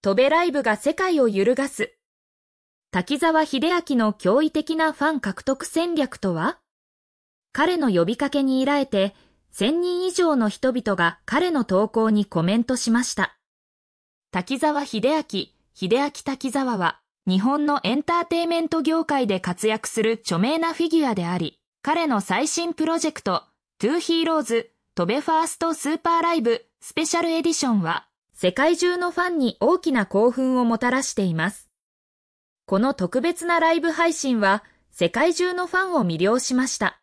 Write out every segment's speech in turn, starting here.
飛べライブが世界を揺るがす。滝沢秀明の驚異的なファン獲得戦略とは彼の呼びかけに依られて、1000人以上の人々が彼の投稿にコメントしました。滝沢秀明、秀明滝沢は、日本のエンターテイメント業界で活躍する著名なフィギュアであり、彼の最新プロジェクト、トゥーヒーローズ、トベファーストスーパーライブスペシャルエディションは、世界中のファンに大きな興奮をもたらしています。この特別なライブ配信は世界中のファンを魅了しました。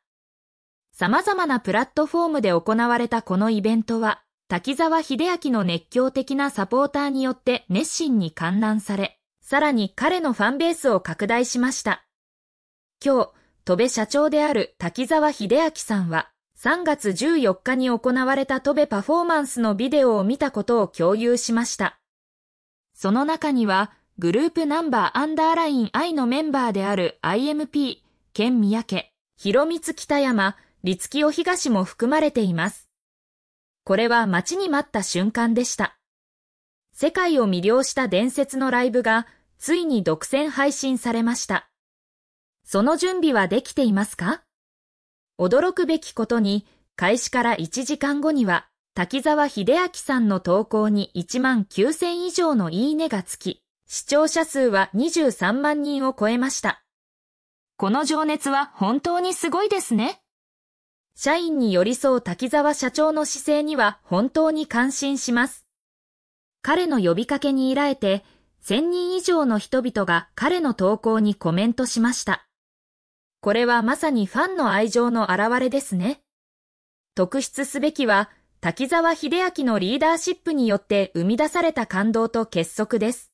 様々なプラットフォームで行われたこのイベントは、滝沢秀明の熱狂的なサポーターによって熱心に観覧され、さらに彼のファンベースを拡大しました。今日、戸部社長である滝沢秀明さんは、3月14日に行われたトベパフォーマンスのビデオを見たことを共有しました。その中には、グループナンバーアンダーライン I のメンバーである IMP、県三宅、ミ光北山、キオ東も含まれています。これは待ちに待った瞬間でした。世界を魅了した伝説のライブが、ついに独占配信されました。その準備はできていますか驚くべきことに、開始から1時間後には、滝沢秀明さんの投稿に1万9000以上のいいねがつき、視聴者数は23万人を超えました。この情熱は本当にすごいですね。社員に寄り添う滝沢社長の姿勢には本当に感心します。彼の呼びかけに依頼て、1000人以上の人々が彼の投稿にコメントしました。これはまさにファンの愛情の表れですね。特筆すべきは、滝沢秀明のリーダーシップによって生み出された感動と結束です。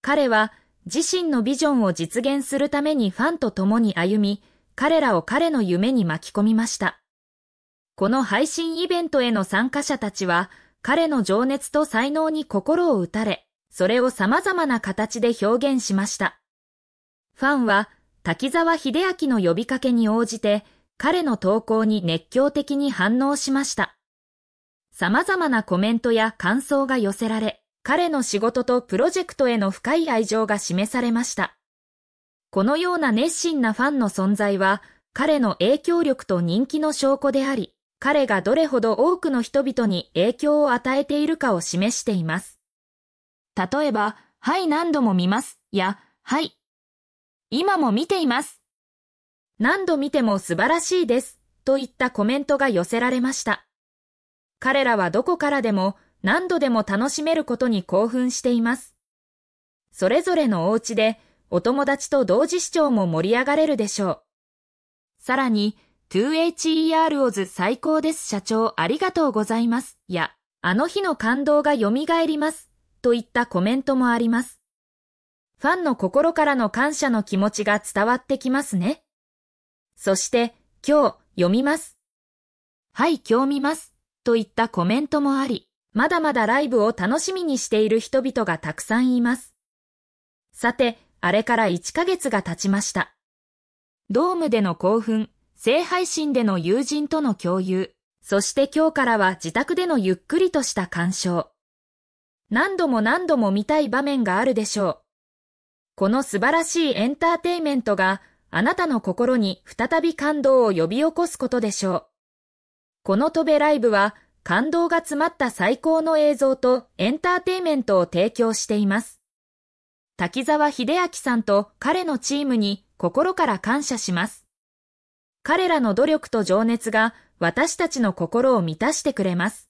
彼は自身のビジョンを実現するためにファンと共に歩み、彼らを彼の夢に巻き込みました。この配信イベントへの参加者たちは、彼の情熱と才能に心を打たれ、それを様々な形で表現しました。ファンは滝沢秀明の呼びかけに応じて、彼の投稿に熱狂的に反応しました。様々なコメントや感想が寄せられ、彼の仕事とプロジェクトへの深い愛情が示されました。このような熱心なファンの存在は、彼の影響力と人気の証拠であり、彼がどれほど多くの人々に影響を与えているかを示しています。例えば、はい何度も見ますや、はい今も見ています。何度見ても素晴らしいです。といったコメントが寄せられました。彼らはどこからでも何度でも楽しめることに興奮しています。それぞれのお家でお友達と同時視聴も盛り上がれるでしょう。さらに、2HER o ズ最高です社長ありがとうございますや、あの日の感動が蘇りますといったコメントもあります。ファンの心からの感謝の気持ちが伝わってきますね。そして、今日、読みます。はい、今日見ます。といったコメントもあり、まだまだライブを楽しみにしている人々がたくさんいます。さて、あれから1ヶ月が経ちました。ドームでの興奮、性配信での友人との共有、そして今日からは自宅でのゆっくりとした鑑賞。何度も何度も見たい場面があるでしょう。この素晴らしいエンターテイメントがあなたの心に再び感動を呼び起こすことでしょう。この戸辺ライブは感動が詰まった最高の映像とエンターテイメントを提供しています。滝沢秀明さんと彼のチームに心から感謝します。彼らの努力と情熱が私たちの心を満たしてくれます。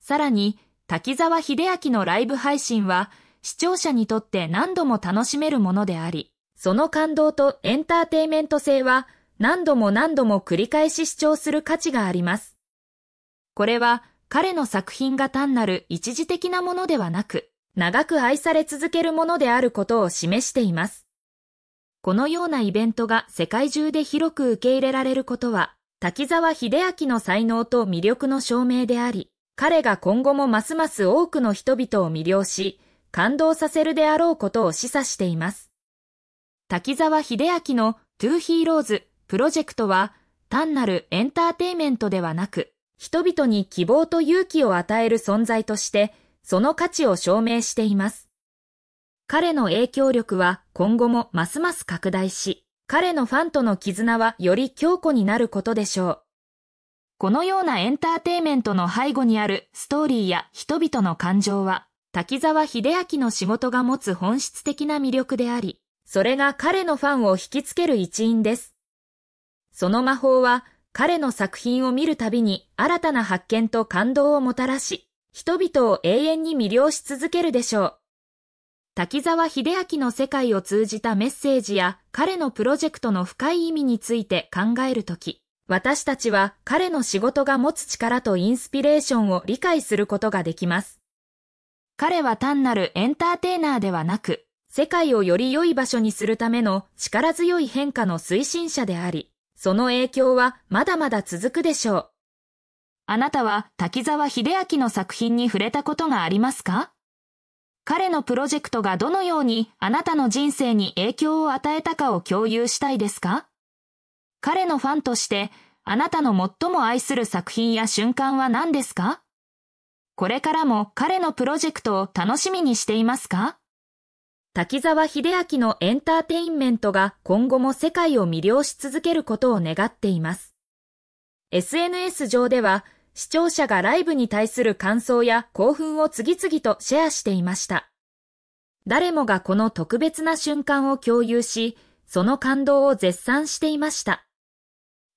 さらに、滝沢秀明のライブ配信は視聴者にとって何度も楽しめるものであり、その感動とエンターテイメント性は何度も何度も繰り返し視聴する価値があります。これは彼の作品が単なる一時的なものではなく、長く愛され続けるものであることを示しています。このようなイベントが世界中で広く受け入れられることは、滝沢秀明の才能と魅力の証明であり、彼が今後もますます多くの人々を魅了し、感動させるであろうことを示唆しています。滝沢秀明の To Heroes プロジェクトは単なるエンターテイメントではなく、人々に希望と勇気を与える存在として、その価値を証明しています。彼の影響力は今後もますます拡大し、彼のファンとの絆はより強固になることでしょう。このようなエンターテイメントの背後にあるストーリーや人々の感情は、滝沢秀明の仕事が持つ本質的な魅力であり、それが彼のファンを引きつける一因です。その魔法は彼の作品を見るたびに新たな発見と感動をもたらし、人々を永遠に魅了し続けるでしょう。滝沢秀明の世界を通じたメッセージや彼のプロジェクトの深い意味について考えるとき、私たちは彼の仕事が持つ力とインスピレーションを理解することができます。彼は単なるエンターテイナーではなく、世界をより良い場所にするための力強い変化の推進者であり、その影響はまだまだ続くでしょう。あなたは滝沢秀明の作品に触れたことがありますか彼のプロジェクトがどのようにあなたの人生に影響を与えたかを共有したいですか彼のファンとしてあなたの最も愛する作品や瞬間は何ですかこれからも彼のプロジェクトを楽しみにしていますか滝沢秀明のエンターテインメントが今後も世界を魅了し続けることを願っています。SNS 上では視聴者がライブに対する感想や興奮を次々とシェアしていました。誰もがこの特別な瞬間を共有し、その感動を絶賛していました。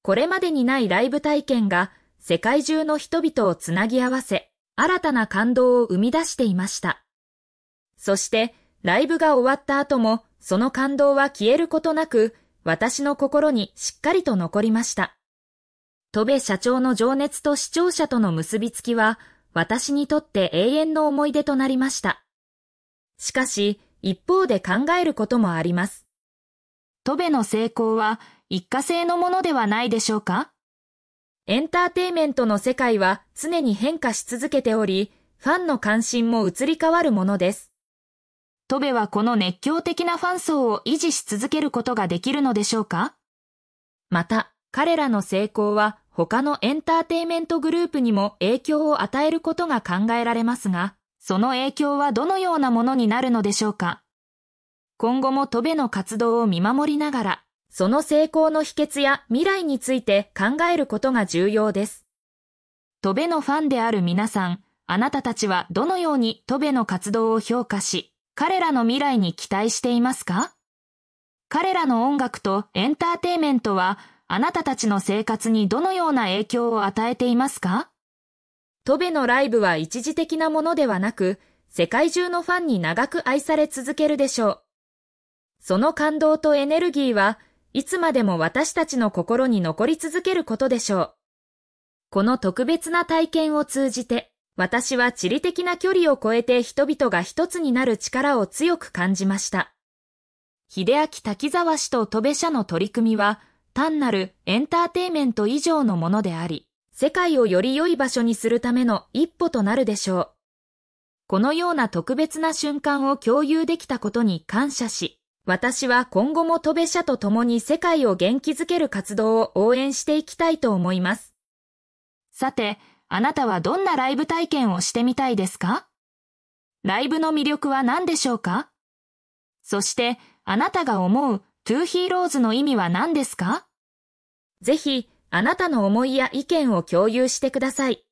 これまでにないライブ体験が世界中の人々をつなぎ合わせ、新たな感動を生み出していました。そして、ライブが終わった後も、その感動は消えることなく、私の心にしっかりと残りました。戸部社長の情熱と視聴者との結びつきは、私にとって永遠の思い出となりました。しかし、一方で考えることもあります。戸部の成功は、一過性のものではないでしょうかエンターテイメントの世界は常に変化し続けており、ファンの関心も移り変わるものです。トベはこの熱狂的なファン層を維持し続けることができるのでしょうかまた、彼らの成功は他のエンターテイメントグループにも影響を与えることが考えられますが、その影響はどのようなものになるのでしょうか今後もトベの活動を見守りながら、その成功の秘訣や未来について考えることが重要です。トベのファンである皆さん、あなたたちはどのようにトベの活動を評価し、彼らの未来に期待していますか彼らの音楽とエンターテイメントは、あなたたちの生活にどのような影響を与えていますかトベのライブは一時的なものではなく、世界中のファンに長く愛され続けるでしょう。その感動とエネルギーは、いつまでも私たちの心に残り続けることでしょう。この特別な体験を通じて、私は地理的な距離を超えて人々が一つになる力を強く感じました。秀明滝沢氏と戸部社の取り組みは、単なるエンターテイメント以上のものであり、世界をより良い場所にするための一歩となるでしょう。このような特別な瞬間を共有できたことに感謝し、私は今後も飛部社と共に世界を元気づける活動を応援していきたいと思います。さて、あなたはどんなライブ体験をしてみたいですかライブの魅力は何でしょうかそして、あなたが思うトゥーヒーローズの意味は何ですかぜひ、あなたの思いや意見を共有してください。